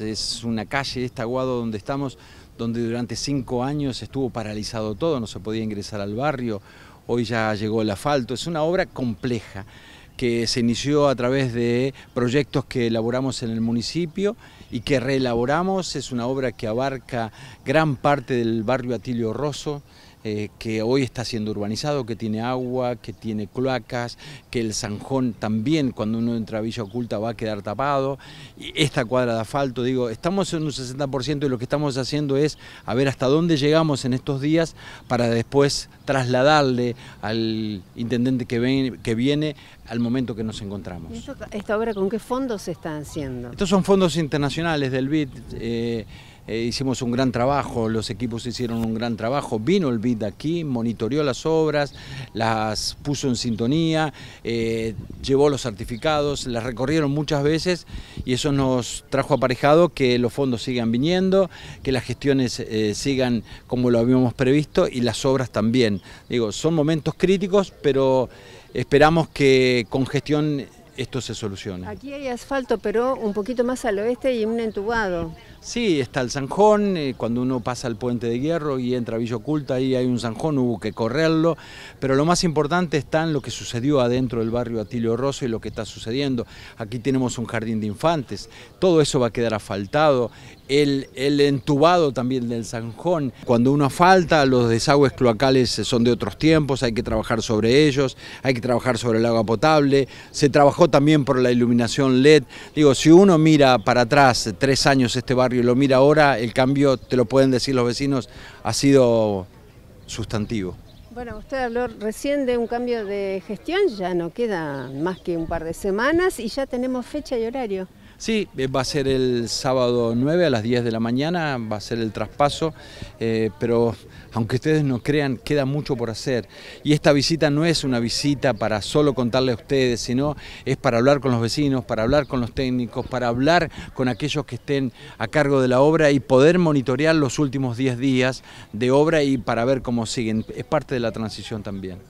Es una calle, este Aguado donde estamos, donde durante cinco años estuvo paralizado todo, no se podía ingresar al barrio, hoy ya llegó el asfalto, es una obra compleja que se inició a través de proyectos que elaboramos en el municipio y que reelaboramos, es una obra que abarca gran parte del barrio Atilio Rosso, eh, que hoy está siendo urbanizado, que tiene agua, que tiene cloacas, que el zanjón también cuando uno entra a Villa Oculta va a quedar tapado, y esta cuadra de asfalto, digo, estamos en un 60% y lo que estamos haciendo es a ver hasta dónde llegamos en estos días para después trasladarle al intendente que, que viene al momento que nos encontramos. ¿Esta obra con qué fondos se está haciendo? Estos son fondos internacionales del BID. Eh, eh, hicimos un gran trabajo, los equipos hicieron un gran trabajo, vino el BID aquí, monitoreó las obras, las puso en sintonía, eh, llevó los certificados, las recorrieron muchas veces y eso nos trajo aparejado que los fondos sigan viniendo, que las gestiones eh, sigan como lo habíamos previsto y las obras también. Digo, son momentos críticos, pero esperamos que con gestión esto se solucione. Aquí hay asfalto, pero un poquito más al oeste y un entubado. Sí, está el zanjón, eh, cuando uno pasa el puente de hierro y entra a Villa Oculta, ahí hay un zanjón, hubo que correrlo, pero lo más importante está en lo que sucedió adentro del barrio Atilio Rosso y lo que está sucediendo. Aquí tenemos un jardín de infantes, todo eso va a quedar asfaltado, el, el entubado también del zanjón. Cuando uno falta, los desagües cloacales son de otros tiempos, hay que trabajar sobre ellos, hay que trabajar sobre el agua potable, se trabajó también por la iluminación LED. Digo, si uno mira para atrás tres años este barrio, lo mira ahora, el cambio, te lo pueden decir los vecinos, ha sido sustantivo. Bueno, usted habló recién de un cambio de gestión, ya no queda más que un par de semanas y ya tenemos fecha y horario. Sí, eh, va a ser el sábado 9 a las 10 de la mañana, va a ser el traspaso, eh, pero aunque ustedes no crean, queda mucho por hacer. Y esta visita no es una visita para solo contarle a ustedes, sino es para hablar con los vecinos, para hablar con los técnicos, para hablar con aquellos que estén a cargo de la obra y poder monitorear los últimos 10 días de obra y para ver cómo siguen. Es parte de la transición también.